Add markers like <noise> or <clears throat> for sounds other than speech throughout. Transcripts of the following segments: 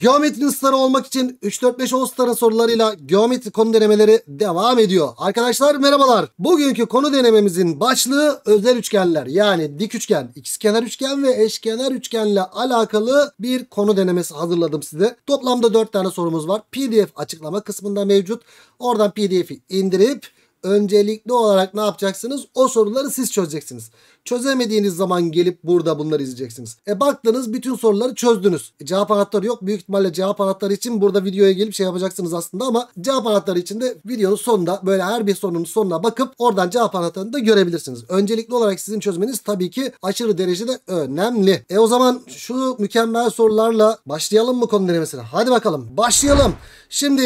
Geometri starı olmak için 3-4-5 All sorularıyla geometri konu denemeleri devam ediyor. Arkadaşlar merhabalar. Bugünkü konu denememizin başlığı özel üçgenler. Yani dik üçgen, ikizkenar üçgen ve eşkenar üçgenle alakalı bir konu denemesi hazırladım size. Toplamda 4 tane sorumuz var. PDF açıklama kısmında mevcut. Oradan PDF'i indirip öncelikli olarak ne yapacaksınız? O soruları siz çözeceksiniz. Çözemediğiniz zaman gelip burada bunları izleyeceksiniz. E baktınız bütün soruları çözdünüz. E, cevap anahtarı yok. Büyük ihtimalle cevap anahtarı için burada videoya gelip şey yapacaksınız aslında ama cevap anahtarı için de videonun sonunda böyle her bir sorunun sonuna bakıp oradan cevap anahtarını da görebilirsiniz. Öncelikli olarak sizin çözmeniz tabii ki aşırı derecede önemli. E o zaman şu mükemmel sorularla başlayalım mı konu denemesine? Hadi bakalım başlayalım. Şimdi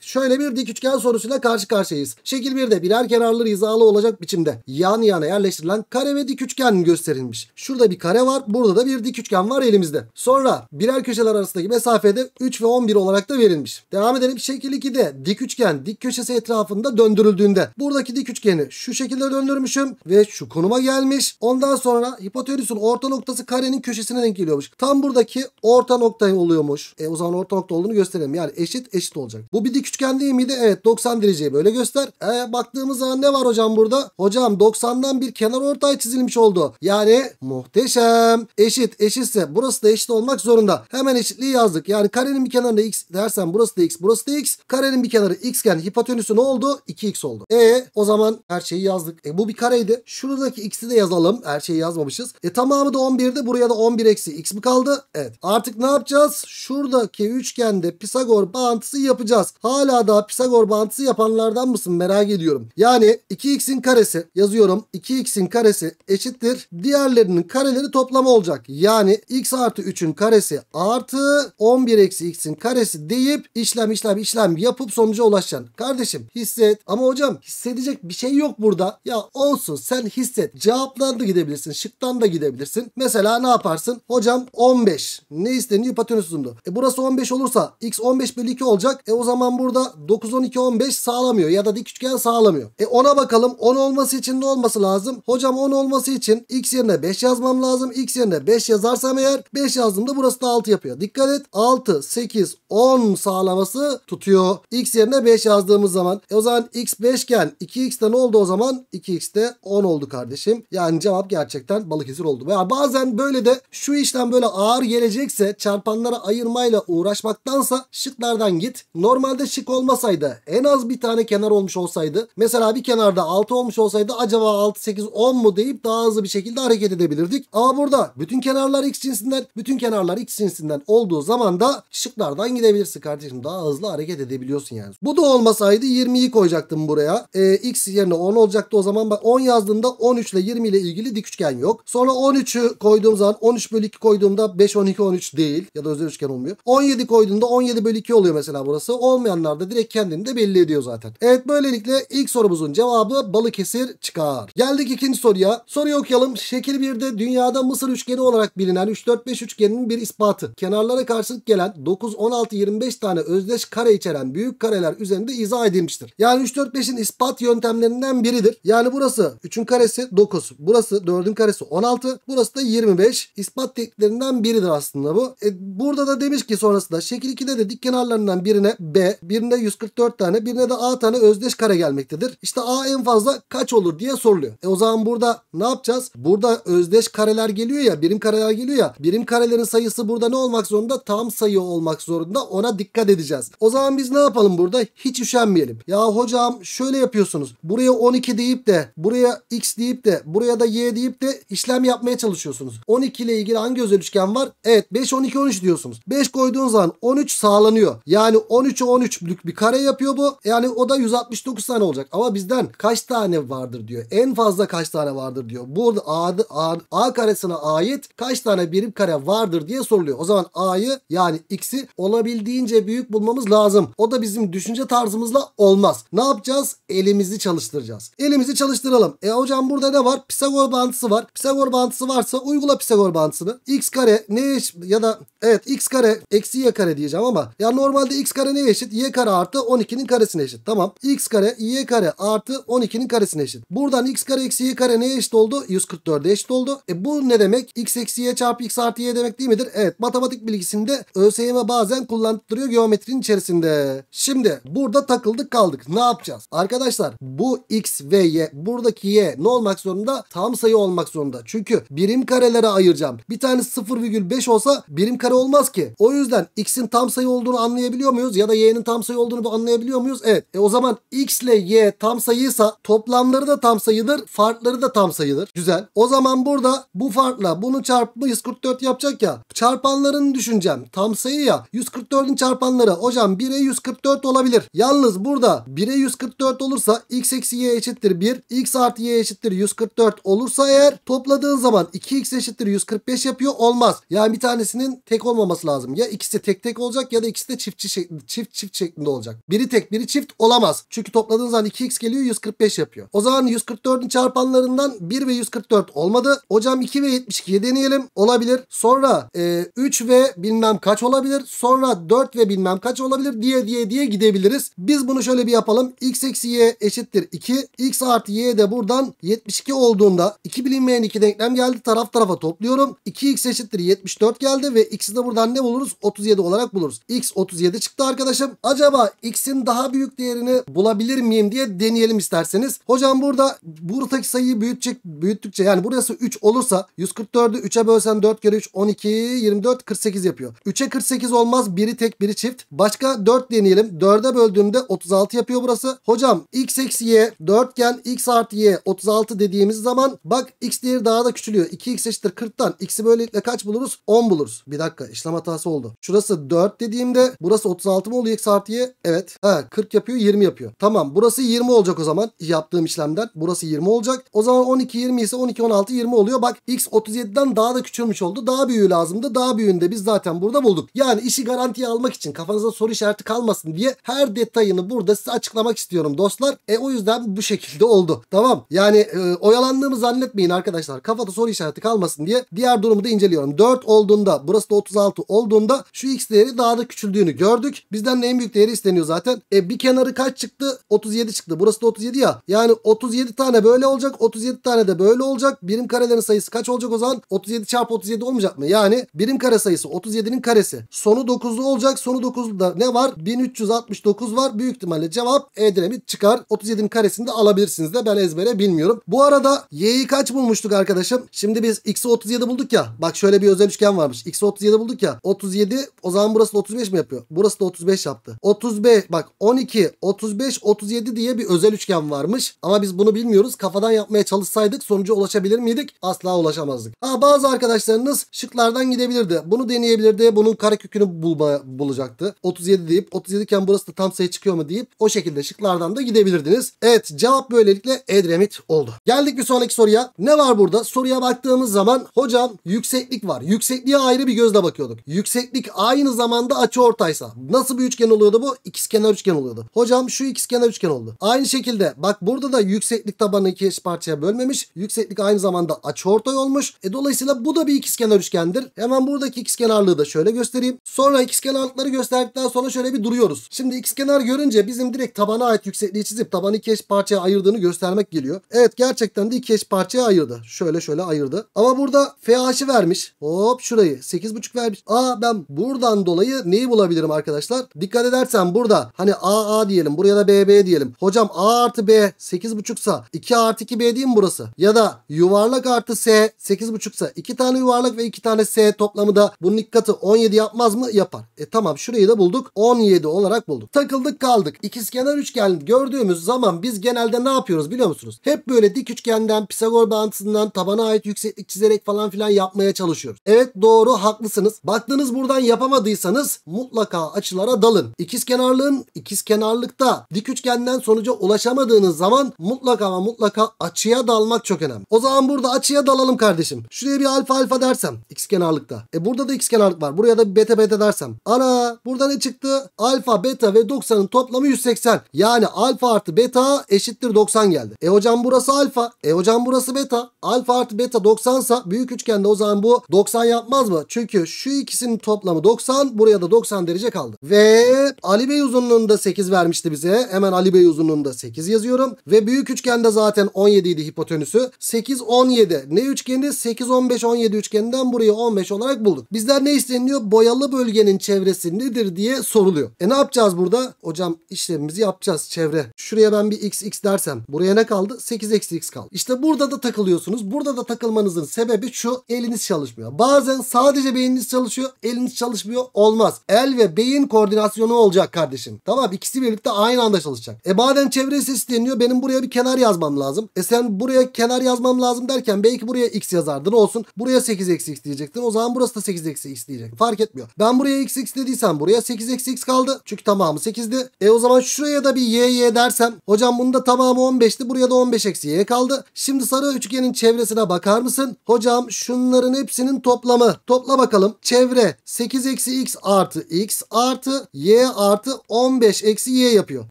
şöyle bir dik üçgen sorusuyla karşı karşıyayız. Şekil 1'de birer kenarları hizalı olacak biçimde yan yana yerleştirilen kare ve dik üçgen gösterilmiş. Şurada bir kare var. Burada da bir dik üçgen var elimizde. Sonra birer köşeler arasındaki mesafede 3 ve 11 olarak da verilmiş. Devam edelim. Şekil 2'de dik üçgen dik köşesi etrafında döndürüldüğünde buradaki dik üçgeni şu şekilde döndürmüşüm ve şu konuma gelmiş. Ondan sonra hipotenüsün orta noktası karenin köşesine denk geliyormuş. Tam buradaki orta nokta oluyormuş. E o zaman orta nokta olduğunu gösterelim. Yani eşit eşit olacak. Bu bir dik üçgen değil miydi? Evet 90 dereceyi böyle göster. E baktığımız zaman ne var hocam burada? Hocam 90'dan bir kenar ortay çizim çizilmiş oldu. Yani muhteşem. Eşit eşitse burası da eşit olmak zorunda. Hemen eşitliği yazdık. Yani karenin bir kenarına x dersen burası da x burası da x. Karenin bir kenarı x iken hipotenüsü ne oldu? 2x oldu. E o zaman her şeyi yazdık. E bu bir kareydi. Şuradaki x'i de yazalım. Her şeyi yazmamışız. E tamamı da 11'di. Buraya da 11 eksi x mi kaldı? Evet. Artık ne yapacağız? Şuradaki üçgende Pisagor bağıntısı yapacağız. Hala daha Pisagor bağıntısı yapanlardan mısın? Merak ediyorum. Yani 2x'in karesi yazıyorum. 2x'in karesi eşittir. Diğerlerinin kareleri toplamı olacak. Yani x artı 3'ün karesi artı 11 eksi x'in karesi deyip işlem işlem işlem yapıp sonuca ulaşacaksın. Kardeşim hisset ama hocam hissedecek bir şey yok burada. Ya olsun sen hisset. Cevaptan da gidebilirsin. Şıktan da gidebilirsin. Mesela ne yaparsın? Hocam 15. Ne isteniyor? Hipotenüs uzunluğu. E burası 15 olursa x 15 bölü 2 olacak. E o zaman burada 9 12 15 sağlamıyor ya da dik üçgen sağlamıyor. E ona bakalım. 10 olması için ne olması lazım? Hocam 10 olması olması için x yerine 5 yazmam lazım. x yerine 5 yazarsam eğer 5 yazdığımda burası da 6 yapıyor. Dikkat et 6, 8, 10 sağlaması tutuyor. x yerine 5 yazdığımız zaman. E o zaman x 5 iken 2 x de ne oldu o zaman? 2 x de 10 oldu kardeşim. Yani cevap gerçekten Balıkesir oldu. Veya bazen böyle de şu işlem böyle ağır gelecekse çarpanlara ayırmayla uğraşmaktansa şıklardan git. Normalde şık olmasaydı en az bir tane kenar olmuş olsaydı. Mesela bir kenarda 6 olmuş olsaydı acaba 6, 8, 10 mu deyip daha hızlı bir şekilde hareket edebilirdik. Ama burada bütün kenarlar x cinsinden, bütün kenarlar x cinsinden olduğu zaman da şıklardan gidebilirsin kardeşim. Daha hızlı hareket edebiliyorsun yani. Bu da olmasaydı 20'yi koyacaktım buraya. Ee, x yerine 10 olacaktı o zaman. Bak 10 yazdığımda 13 ile 20 ile ilgili dik üçgen yok. Sonra 13'ü koyduğum zaman 13 bölü 2 koyduğumda 5, 12, 13 değil. Ya da özel üçgen olmuyor. 17 koyduğumda 17 bölü 2 oluyor mesela burası. Olmayanlar da direkt kendini de belli ediyor zaten. Evet böylelikle ilk sorumuzun cevabı balık Balıkesir çıkar. Geldik ikinci soruya. Soruyu okuyalım. Şekil 1'de dünyada Mısır üçgeni olarak bilinen 3-4-5 üçgeninin bir ispatı. Kenarlara karşılık gelen 9-16-25 tane özdeş kare içeren büyük kareler üzerinde izah edilmiştir. Yani 3-4-5'in ispat yöntemlerinden biridir. Yani burası 3'ün karesi 9, burası 4'ün karesi 16, burası da 25. İspat tekniklerinden biridir aslında bu. E, burada da demiş ki sonrasında şekil 2'de de dik kenarlarından birine B, birine 144 tane, birine de A tane özdeş kare gelmektedir. İşte A en fazla kaç olur diye soruluyor. E o zaman burada ne yapacağız? Burada özdeş kareler geliyor ya birim kareler geliyor ya birim karelerin sayısı burada ne olmak zorunda? Tam sayı olmak zorunda ona dikkat edeceğiz. O zaman biz ne yapalım burada? Hiç üşenmeyelim. Ya hocam şöyle yapıyorsunuz. Buraya 12 deyip de buraya x deyip de buraya da y deyip de işlem yapmaya çalışıyorsunuz. 12 ile ilgili hangi özel üçgen var? Evet 5 12 13 diyorsunuz. 5 koyduğun zaman 13 sağlanıyor. Yani 13'e 13'lük bir kare yapıyor bu. Yani o da 169 tane olacak. Ama bizden kaç tane vardır diyor. En fazla kaç tane vardır diyor. Burada A, A, A karesine ait kaç tane birim kare vardır diye soruluyor. O zaman A'yı yani X'i olabildiğince büyük bulmamız lazım. O da bizim düşünce tarzımızla olmaz. Ne yapacağız? Elimizi çalıştıracağız. Elimizi çalıştıralım. E hocam burada ne var? Pisagor bağıntısı var. Pisagor bağıntısı varsa uygula Pisagor bağıntısını. X kare ne eş ya da evet X kare eksi Y kare diyeceğim ama ya normalde X kare ne eşit? Y kare artı 12'nin karesine eşit. Tamam. X kare Y kare artı 12'nin karesine eşit. Buradan X kare eksi Y kare ne eşit oldu? 144'e eşit oldu. E bu ne demek? x eksi y çarpı x artı y demek değil midir? Evet matematik bilgisinde ÖSYM bazen kullandırıyor geometrinin içerisinde. Şimdi burada takıldık kaldık. Ne yapacağız? Arkadaşlar bu x ve y buradaki y ne olmak zorunda? Tam sayı olmak zorunda. Çünkü birim karelere ayıracağım. Bir tanesi 0,5 olsa birim kare olmaz ki. O yüzden x'in tam sayı olduğunu anlayabiliyor muyuz? Ya da y'nin tam sayı olduğunu anlayabiliyor muyuz? Evet. E o zaman x ile y tam sayıysa toplamları da tam sayıdır. Farkları da tam sayı sayılır. Güzel. O zaman burada bu farkla bunu çarpma 144 yapacak ya. Çarpanların düşüneceğim. Tam sayı ya. 144'ün çarpanları hocam 1'e 144 olabilir. Yalnız burada 1'e 144 olursa x eksi y eşittir 1. x artı y eşittir 144 olursa eğer topladığın zaman 2x eşittir 145 yapıyor. Olmaz. Yani bir tanesinin tek olmaması lazım. Ya ikisi tek tek olacak ya da ikisi de çift şeklinde, çift çift şeklinde olacak. Biri tek biri çift olamaz. Çünkü topladığın zaman 2x geliyor 145 yapıyor. O zaman 144'ün çarpanlarından 1 1 ve 144 olmadı. Hocam 2 ve 72'yi deneyelim. Olabilir. Sonra e, 3 ve bilmem kaç olabilir. Sonra 4 ve bilmem kaç olabilir diye diye diye gidebiliriz. Biz bunu şöyle bir yapalım. x eksi y eşittir 2. x artı y de buradan 72 olduğunda 2 bilinmeyen 2 denklem geldi. Taraf tarafa topluyorum. 2x eşittir 74 geldi ve x'i de buradan ne buluruz? 37 olarak buluruz. x 37 çıktı arkadaşım. Acaba x'in daha büyük değerini bulabilir miyim diye deneyelim isterseniz. Hocam burada buradaki sayıyı büyütecek büyüttükçe yani burası 3 olursa 144'ü 3'e bölsen 4 kere 3 12 24 48 yapıyor. 3'e 48 olmaz. Biri tek biri çift. Başka 4 deneyelim. 4'e böldüğümde 36 yapıyor burası. Hocam x eksi y dörtgen x artı y 36 dediğimiz zaman bak x değeri daha da küçülüyor. 2x eşittir 40'tan. x'i böylelikle kaç buluruz? 10 buluruz. Bir dakika işlem hatası oldu. Şurası 4 dediğimde burası 36 mı oluyor x artı y? Evet. Ha 40 yapıyor 20 yapıyor. Tamam burası 20 olacak o zaman yaptığım işlemden. Burası 20 olacak. O zaman 12 12 20 ise 12 16 20 oluyor. Bak x 37'den daha da küçülmüş oldu. Daha büyüğü lazımdı. Daha büyüğünü de biz zaten burada bulduk. Yani işi garantiye almak için kafanızda soru işareti kalmasın diye her detayını burada size açıklamak istiyorum dostlar. E o yüzden bu şekilde oldu. Tamam. Yani e, oyalandığımı zannetmeyin arkadaşlar. Kafada soru işareti kalmasın diye diğer durumu da inceliyorum. 4 olduğunda burası da 36 olduğunda şu x değeri daha da küçüldüğünü gördük. Bizden de en büyük değeri isteniyor zaten. E bir kenarı kaç çıktı? 37 çıktı. Burası da 37 ya. Yani 37 tane böyle olacak. 37 tane karede böyle olacak. Birim karelerin sayısı kaç olacak o zaman? 37 çarpı 37 olmayacak mı? Yani birim kare sayısı 37'nin karesi. Sonu 9'lu olacak. Sonu da ne var? 1369 var. Büyük ihtimalle cevap Edremit çıkar. 37'nin karesini de alabilirsiniz de ben ezbere bilmiyorum. Bu arada y'yi kaç bulmuştuk arkadaşım? Şimdi biz x'i 37 bulduk ya. Bak şöyle bir özel üçgen varmış. x'i 37 bulduk ya. 37 o zaman burası da 35 mi yapıyor? Burası da 35 yaptı. 35 bak 12, 35, 37 diye bir özel üçgen varmış. Ama biz bunu bilmiyoruz. Kafadan yapmaya çalışsaydık olsaydık sonuca ulaşabilir miydik? Asla ulaşamazdık. Ha, bazı arkadaşlarınız şıklardan gidebilirdi. Bunu deneyebilirdi. Bunun karekökünü bulma, bulacaktı. 37 deyip 37 iken burası da tam sayı çıkıyor mu deyip o şekilde şıklardan da gidebilirdiniz. Evet cevap böylelikle Edremit oldu. Geldik bir sonraki soruya. Ne var burada? Soruya baktığımız zaman hocam yükseklik var. Yüksekliğe ayrı bir gözle bakıyorduk. Yükseklik aynı zamanda açı ortaysa nasıl bir üçgen oluyordu bu? İkizkenar üçgen oluyordu. Hocam şu ikizkenar üçgen oldu. Aynı şekilde bak burada da yükseklik tabanı iki parçaya bölmemiş. Yükseklik aynı zamanda açıortay olmuş. E dolayısıyla bu da bir ikizkenar üçgendir. Hemen buradaki ikizkenarlığı da şöyle göstereyim. Sonra ikizkenarlıkları gösterdikten sonra şöyle bir duruyoruz. Şimdi ikizkenar görünce bizim direkt tabana ait yüksekliği çizip tabanı iki eş parçaya ayırdığını göstermek geliyor. Evet gerçekten de iki eş parçaya ayırdı. Şöyle şöyle ayırdı. Ama burada FH'i vermiş. Hop şurayı 8.5 vermiş. Aa ben buradan dolayı neyi bulabilirim arkadaşlar? Dikkat edersen burada hani AA diyelim buraya da BB diyelim. Hocam A artı B 8.5 sa 2 artı 2 B değil mi burası? Ya da yuvarlak artı S 8,5 ise 2 tane yuvarlak ve 2 tane S toplamı da bunun ilk katı 17 yapmaz mı? Yapar. E tamam şurayı da bulduk. 17 olarak bulduk. Takıldık kaldık. İkizkenar üçgen gördüğümüz zaman biz genelde ne yapıyoruz biliyor musunuz? Hep böyle dik üçgenden, Pisagor bağıntısından tabana ait yükseklik çizerek falan filan yapmaya çalışıyoruz. Evet doğru haklısınız. Baktınız buradan yapamadıysanız mutlaka açılara dalın. İkizkenarlığın ikizkenarlıkta dik üçgenden sonuca ulaşamadığınız zaman mutlaka ama mutlaka açıya dalmak Fiyat çok önemli. O zaman burada açıya dalalım kardeşim. Şuraya bir alfa alfa dersem x kenarlıkta. E burada da x kenarlık var. Buraya da bir beta beta dersem. Ana burada ne çıktı? Alfa beta ve 90'ın toplamı 180. Yani alfa artı beta eşittir 90 geldi. E hocam burası alfa. E hocam burası beta. Alfa artı beta 90 sa büyük üçgende o zaman bu 90 yapmaz mı? Çünkü şu ikisinin toplamı 90. Buraya da 90 derece kaldı. Ve Ali Bey uzunluğunda 8 vermişti bize. Hemen Ali Bey uzunluğunda 8 yazıyorum. Ve büyük üçgende zaten 17 idi hipotenüs ölçüsü 8 17. Ne üçgeni? 8 15 17 üçgeninden burayı 15 olarak bulduk. Bizler ne isteniliyor? Boyalı bölgenin çevresi nedir diye soruluyor. E ne yapacağız burada? Hocam işlemimizi yapacağız çevre. Şuraya ben bir x x dersem buraya ne kaldı? 8 eksi x kaldı. İşte burada da takılıyorsunuz. Burada da takılmanızın sebebi şu eliniz çalışmıyor. Bazen sadece beyniniz çalışıyor eliniz çalışmıyor olmaz. El ve beyin koordinasyonu olacak kardeşim. Tamam ikisi birlikte aynı anda çalışacak. E bazen çevresi isteniyor benim buraya bir kenar yazmam lazım. E sen buraya kenar yazmam lazım derken belki buraya x yazardın olsun. Buraya 8 eksi x diyecektin. O zaman burası da 8 eksi x diyecek. Fark etmiyor. Ben buraya x x dediysem buraya 8 eksi x kaldı. Çünkü tamamı 8'di. E o zaman şuraya da bir y y dersem. Hocam bunun da tamamı 15'ti. Buraya da 15 eksi y kaldı. Şimdi sarı üçgenin çevresine bakar mısın? Hocam şunların hepsinin toplamı. Topla bakalım. Çevre 8 eksi x artı x artı y artı 15 eksi y yapıyor.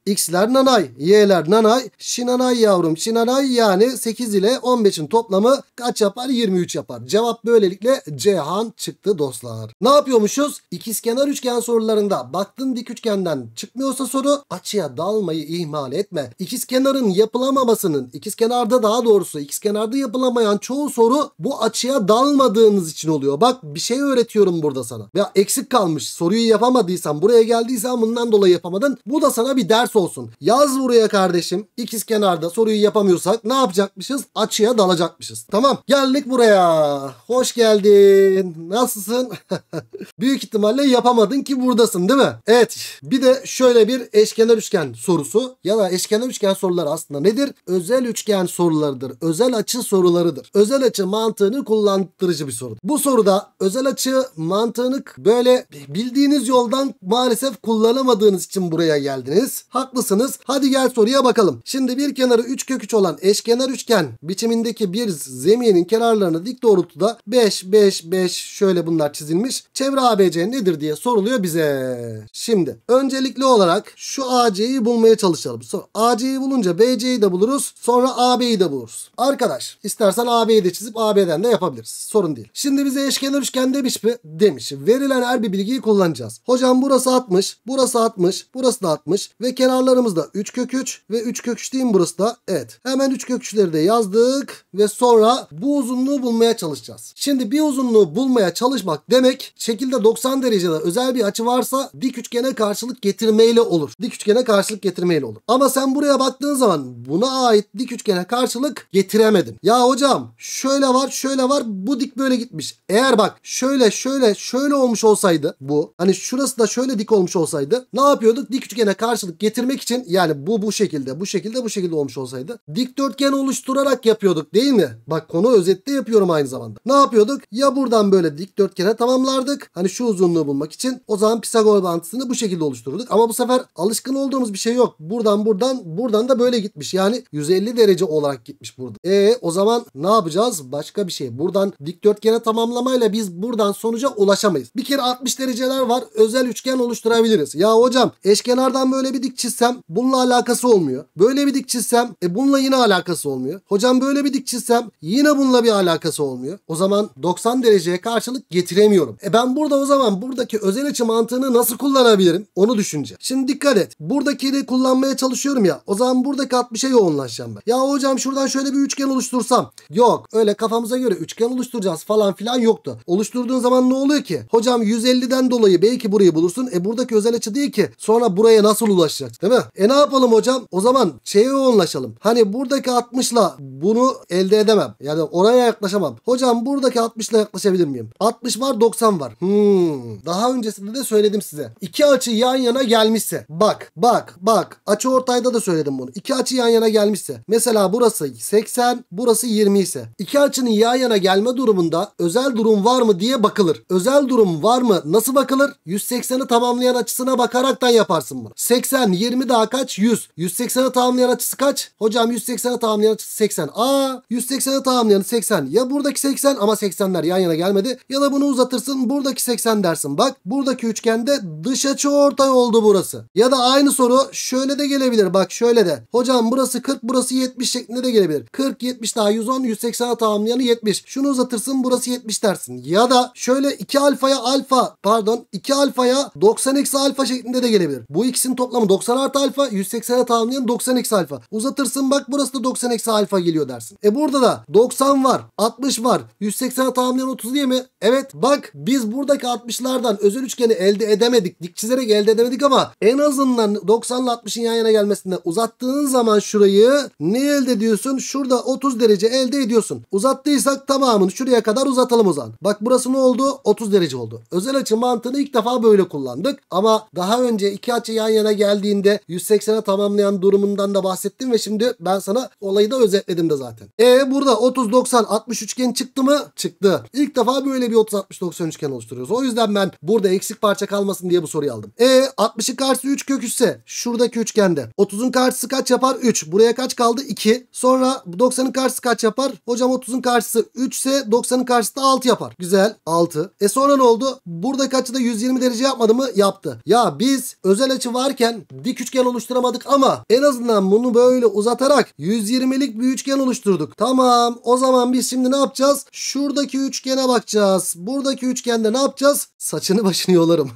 X'ler nanay. Y'ler nanay. Şinanay yavrum. Şinanay yani 8 8 ile 15'in toplamı kaç yapar? 23 yapar. Cevap böylelikle Cihan çıktı dostlar. Ne yapıyormuşuz? İkizkenar üçgen sorularında baktın dik üçgenden çıkmıyorsa soru açıya dalmayı ihmal etme. İkizkenarın yapılamamasının ikizkenarda daha doğrusu ikizkenarda yapılamayan çoğu soru bu açıya dalmadığınız için oluyor. Bak bir şey öğretiyorum burada sana. Ya eksik kalmış soruyu yapamadıysan buraya geldiysen bundan dolayı yapamadın. Bu da sana bir ders olsun. Yaz buraya kardeşim ikizkenarda soruyu yapamıyorsak ne yapacakmışız? yapacakmışız? Açıya dalacakmışız. Tamam geldik buraya. Hoş geldin. Nasılsın? <laughs> Büyük ihtimalle yapamadın ki buradasın değil mi? Evet bir de şöyle bir eşkenar üçgen sorusu ya da eşkenar üçgen soruları aslında nedir? Özel üçgen sorularıdır. Özel açı sorularıdır. Özel açı mantığını kullandırıcı bir soru. Bu soruda özel açı mantığını böyle bildiğiniz yoldan maalesef kullanamadığınız için buraya geldiniz. Haklısınız. Hadi gel soruya bakalım. Şimdi bir kenarı 3 kök 3 olan eşkenar üçgen biçimindeki bir zemiyenin kenarlarını dik doğrultuda 5, 5, 5 şöyle bunlar çizilmiş. Çevre ABC nedir diye soruluyor bize. Şimdi öncelikli olarak şu AC'yi bulmaya çalışalım. Sonra AC'yi bulunca BC'yi de buluruz. Sonra AB'yi de buluruz. Arkadaş istersen AB'yi de çizip AB'den de yapabiliriz. Sorun değil. Şimdi bize eşkenar üçgen demiş mi? Demiş. Verilen her bir bilgiyi kullanacağız. Hocam burası 60, burası 60, burası da 60 ve kenarlarımızda 3 kök 3 ve 3 kök 3 değil mi burası da? Evet. Hemen 3 kök 3'leri de yaz yazdık ve sonra bu uzunluğu bulmaya çalışacağız. Şimdi bir uzunluğu bulmaya çalışmak demek şekilde 90 derecede özel bir açı varsa dik üçgene karşılık getirmeyle olur. Dik üçgene karşılık getirmeyle olur. Ama sen buraya baktığın zaman buna ait dik üçgene karşılık getiremedin. Ya hocam şöyle var şöyle var bu dik böyle gitmiş. Eğer bak şöyle şöyle şöyle olmuş olsaydı bu hani şurası da şöyle dik olmuş olsaydı ne yapıyorduk? Dik üçgene karşılık getirmek için yani bu bu şekilde bu şekilde bu şekilde olmuş olsaydı dikdörtgen oluşturarak yaparak yapıyorduk değil mi? Bak konu özetle yapıyorum aynı zamanda. Ne yapıyorduk? Ya buradan böyle dikdörtgene tamamlardık. Hani şu uzunluğu bulmak için. O zaman Pisagor bağıntısını bu şekilde oluşturduk. Ama bu sefer alışkın olduğumuz bir şey yok. Buradan buradan buradan da böyle gitmiş. Yani 150 derece olarak gitmiş burada. E o zaman ne yapacağız? Başka bir şey. Buradan dikdörtgene tamamlamayla biz buradan sonuca ulaşamayız. Bir kere 60 dereceler var. Özel üçgen oluşturabiliriz. Ya hocam eşkenardan böyle bir dik çizsem bununla alakası olmuyor. Böyle bir dik çizsem e bununla yine alakası olmuyor. Hocam hocam böyle bir dik çizsem yine bununla bir alakası olmuyor. O zaman 90 dereceye karşılık getiremiyorum. E ben burada o zaman buradaki özel açı mantığını nasıl kullanabilirim onu düşüneceğim. Şimdi dikkat et. Buradakini kullanmaya çalışıyorum ya. O zaman buradaki 60'a şey yoğunlaşacağım ben. Ya hocam şuradan şöyle bir üçgen oluştursam. Yok öyle kafamıza göre üçgen oluşturacağız falan filan yoktu. Oluşturduğun zaman ne oluyor ki? Hocam 150'den dolayı belki burayı bulursun. E buradaki özel açı değil ki. Sonra buraya nasıl ulaşacak değil mi? E ne yapalım hocam? O zaman şeye yoğunlaşalım. Hani buradaki 60 ile bunu elde edemem. Yani oraya yaklaşamam. Hocam buradaki 60 ile yaklaşabilir miyim? 60 var 90 var. Hmm. Daha öncesinde de söyledim size. İki açı yan yana gelmişse. Bak bak bak. Açı ortayda da söyledim bunu. İki açı yan yana gelmişse. Mesela burası 80 burası 20 ise. iki açının yan yana gelme durumunda özel durum var mı diye bakılır. Özel durum var mı? Nasıl bakılır? 180'i tamamlayan açısına bakaraktan yaparsın bunu. 80, 20 daha kaç? 100. 180'i tamamlayan açısı kaç? Hocam 180'i tamamlayan açısı 80. 180. Aa 180'e tamamlayan 80. Ya buradaki 80 ama 80'ler yan yana gelmedi. Ya da bunu uzatırsın buradaki 80 dersin. Bak buradaki üçgende dış açı ortay oldu burası. Ya da aynı soru şöyle de gelebilir. Bak şöyle de. Hocam burası 40 burası 70 şeklinde de gelebilir. 40 70 daha 110 180'e tamamlayanı 70. Şunu uzatırsın burası 70 dersin. Ya da şöyle 2 alfaya alfa pardon 2 alfaya 90 eksi alfa şeklinde de gelebilir. Bu ikisinin toplamı 90 artı alfa 180'e tamamlayan 90 eksi alfa. Uzatırsın bak burası da 90 eksi alfa gelir geliyor dersin. E burada da 90 var, 60 var, 180'e tamamlayan 30 değil mi? Evet bak biz buradaki 60'lardan özel üçgeni elde edemedik. Dik çizerek elde edemedik ama en azından 90 ile 60'ın yan yana gelmesinde uzattığın zaman şurayı ne elde ediyorsun? Şurada 30 derece elde ediyorsun. Uzattıysak tamamını şuraya kadar uzatalım o zaman. Bak burası ne oldu? 30 derece oldu. Özel açı mantığını ilk defa böyle kullandık. Ama daha önce iki açı yan yana geldiğinde 180'e tamamlayan durumundan da bahsettim ve şimdi ben sana olayı da özet dedim de zaten. E burada 30 90 60 üçgen çıktı mı? Çıktı. İlk defa böyle bir 30 60 90 üçgen oluşturuyoruz. O yüzden ben burada eksik parça kalmasın diye bu soruyu aldım. E 60'ın karşısı 3 köküse, şuradaki üçgende 30'un karşısı kaç yapar? 3. Buraya kaç kaldı? 2. Sonra 90'ın karşısı kaç yapar? Hocam 30'un karşısı 3 ise 90'ın karşısı da 6 yapar. Güzel. 6. E sonra ne oldu? Burada kaçı da 120 derece yapmadı mı? Yaptı. Ya biz özel açı varken dik üçgen oluşturamadık ama en azından bunu böyle uzatarak 120'lik bir üçgen oluşturduk. Tamam o zaman biz şimdi ne yapacağız? Şuradaki üçgene bakacağız. Buradaki üçgende ne yapacağız? Saçını başını yolarım.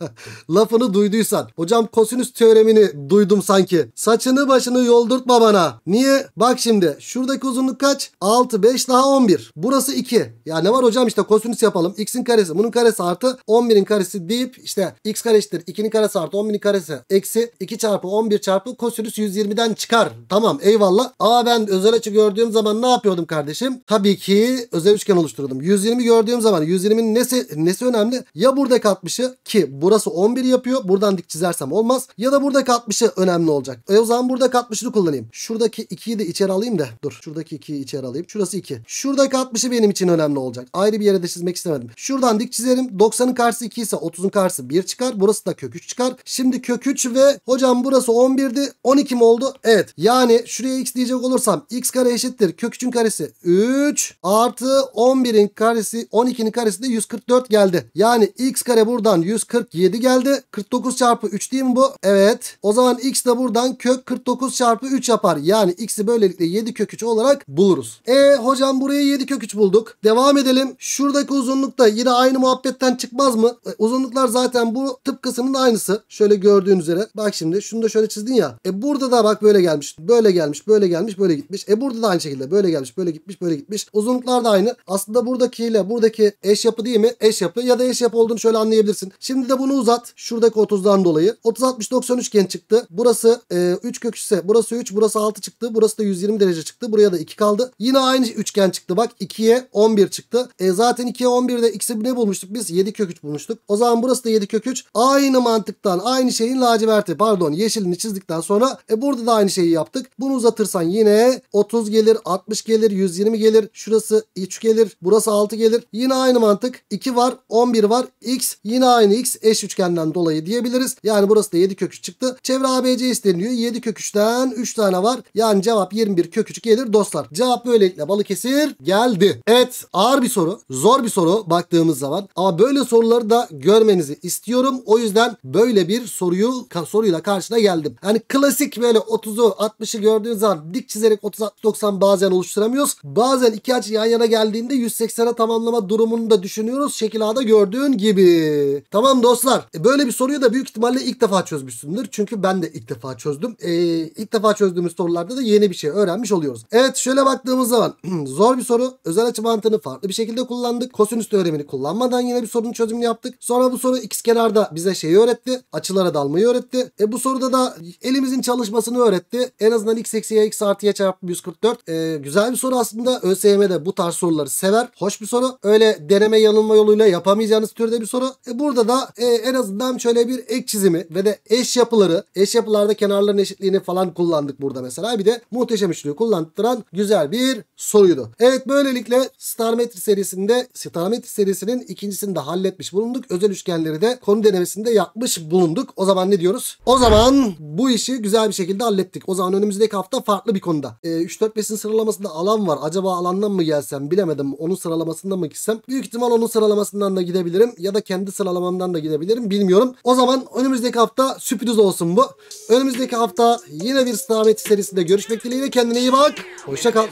<laughs> Lafını duyduysan. Hocam kosinüs teoremini duydum sanki. Saçını başını yoldurtma bana. Niye? Bak şimdi şuradaki uzunluk kaç? 6, 5 daha 11. Burası 2. Ya ne var hocam işte kosinüs yapalım. X'in karesi bunun karesi artı 11'in karesi deyip işte x kareştir eşittir 2'nin karesi artı 11'in karesi eksi 2 çarpı 11 çarpı kosinüs 120'den çıkar. Tamam eyvallah. Ama ben özel özel açı gördüğüm zaman ne yapıyordum kardeşim? Tabii ki özel üçgen oluşturdum. 120 gördüğüm zaman 120'nin nesi, nesi önemli? Ya buradaki 60'ı ki burası 11 yapıyor. Buradan dik çizersem olmaz. Ya da buradaki 60'ı önemli olacak. E o zaman buradaki 60'ını kullanayım. Şuradaki 2'yi de içeri alayım da. Dur şuradaki 2'yi içeri alayım. Şurası 2. Şuradaki 60'ı benim için önemli olacak. Ayrı bir yere de çizmek istemedim. Şuradan dik çizerim. 90'ın karşısı 2 ise 30'un karşısı 1 çıkar. Burası da kök 3 çıkar. Şimdi kök 3 ve hocam burası 11'di. 12 mi oldu? Evet. Yani şuraya x diyecek olursam x kare eşittir. Kök 3'ün karesi 3 artı 11'in karesi 12'nin karesi de 144 geldi. Yani x kare buradan 147 geldi. 49 çarpı 3 değil mi bu? Evet. O zaman x de buradan kök 49 çarpı 3 yapar. Yani x'i böylelikle 7 kök 3 olarak buluruz. E hocam buraya 7 kök 3 bulduk. Devam edelim. Şuradaki uzunlukta yine aynı muhabbetten çıkmaz mı? E, uzunluklar zaten bu tıpkısının aynısı. Şöyle gördüğün üzere. Bak şimdi şunu da şöyle çizdin ya. E burada da bak böyle gelmiş. Böyle gelmiş. Böyle gelmiş. Böyle gitmiş. E burada da aynı şekilde böyle gelmiş, böyle gitmiş, böyle gitmiş. Uzunluklar da aynı. Aslında buradakiyle buradaki eş yapı değil mi? Eş yapı ya da eş yapı olduğunu şöyle anlayabilirsin. Şimdi de bunu uzat. Şuradaki 30'dan dolayı. 30 60 90 üçgen çıktı. Burası e, 3 kök ise burası 3, burası 6 çıktı. Burası da 120 derece çıktı. Buraya da 2 kaldı. Yine aynı üçgen çıktı. Bak 2'ye 11 çıktı. E zaten 2'ye 11'de x'i ne bulmuştuk biz? 7 kök 3 bulmuştuk. O zaman burası da 7 kök 3. Aynı mantıktan aynı şeyin laciverti pardon yeşilini çizdikten sonra e burada da aynı şeyi yaptık. Bunu uzatırsan yine 30 gelir, 60 gelir, 120 gelir. Şurası 3 gelir, burası 6 gelir. Yine aynı mantık. 2 var, 11 var. X yine aynı X eş üçgenden dolayı diyebiliriz. Yani burası da 7 kök çıktı. Çevre ABC isteniyor. 7 kök 3'ten 3 tane var. Yani cevap 21 kök gelir dostlar. Cevap böylelikle Balıkesir geldi. Evet ağır bir soru. Zor bir soru baktığımız zaman. Ama böyle soruları da görmenizi istiyorum. O yüzden böyle bir soruyu soruyla karşına geldim. Hani klasik böyle 30'u 60'ı gördüğünüz zaman dik çizerek 30 90 bazen oluşturamıyoruz. Bazen iki açı yan yana geldiğinde 180'e tamamlama durumunu da düşünüyoruz. Şekil A'da gördüğün gibi. Tamam dostlar. E böyle bir soruyu da büyük ihtimalle ilk defa çözmüşsündür. Çünkü ben de ilk defa çözdüm. E, ilk defa çözdüğümüz sorularda da yeni bir şey öğrenmiş oluyoruz. Evet şöyle baktığımız zaman <clears throat> zor bir soru. Özel açı mantığını farklı bir şekilde kullandık. Kosinüs teoremini kullanmadan yine bir sorunun çözümünü yaptık. Sonra bu soru x kenarda bize şeyi öğretti. Açılara dalmayı öğretti. E bu soruda da elimizin çalışmasını öğretti. En azından x eksiye x artıya çarpı bir 144. Ee, güzel bir soru aslında. ÖSYM'de bu tarz soruları sever. Hoş bir soru. Öyle deneme yanılma yoluyla yapamayacağınız türde bir soru. E, burada da e, en azından şöyle bir ek çizimi ve de eş yapıları, eş yapılarda kenarların eşitliğini falan kullandık burada mesela. Bir de muhteşem üçlüyü kullandıran güzel bir soruydu. Evet böylelikle Starmetri serisinde Starmetri serisinin ikincisini de halletmiş bulunduk. Özel üçgenleri de konu denemesinde yapmış bulunduk. O zaman ne diyoruz? O zaman bu işi güzel bir şekilde hallettik. O zaman önümüzdeki hafta farklı bir konuda. Ee, 3-4-5'in sıralamasında alan var. Acaba alandan mı gelsem bilemedim. Onun sıralamasından mı gitsem? Büyük ihtimal onun sıralamasından da gidebilirim. Ya da kendi sıralamamdan da gidebilirim. Bilmiyorum. O zaman önümüzdeki hafta sürpriz olsun bu. Önümüzdeki hafta yine bir Star serisinde görüşmek dileğiyle. Kendine iyi bak. Hoşça kal.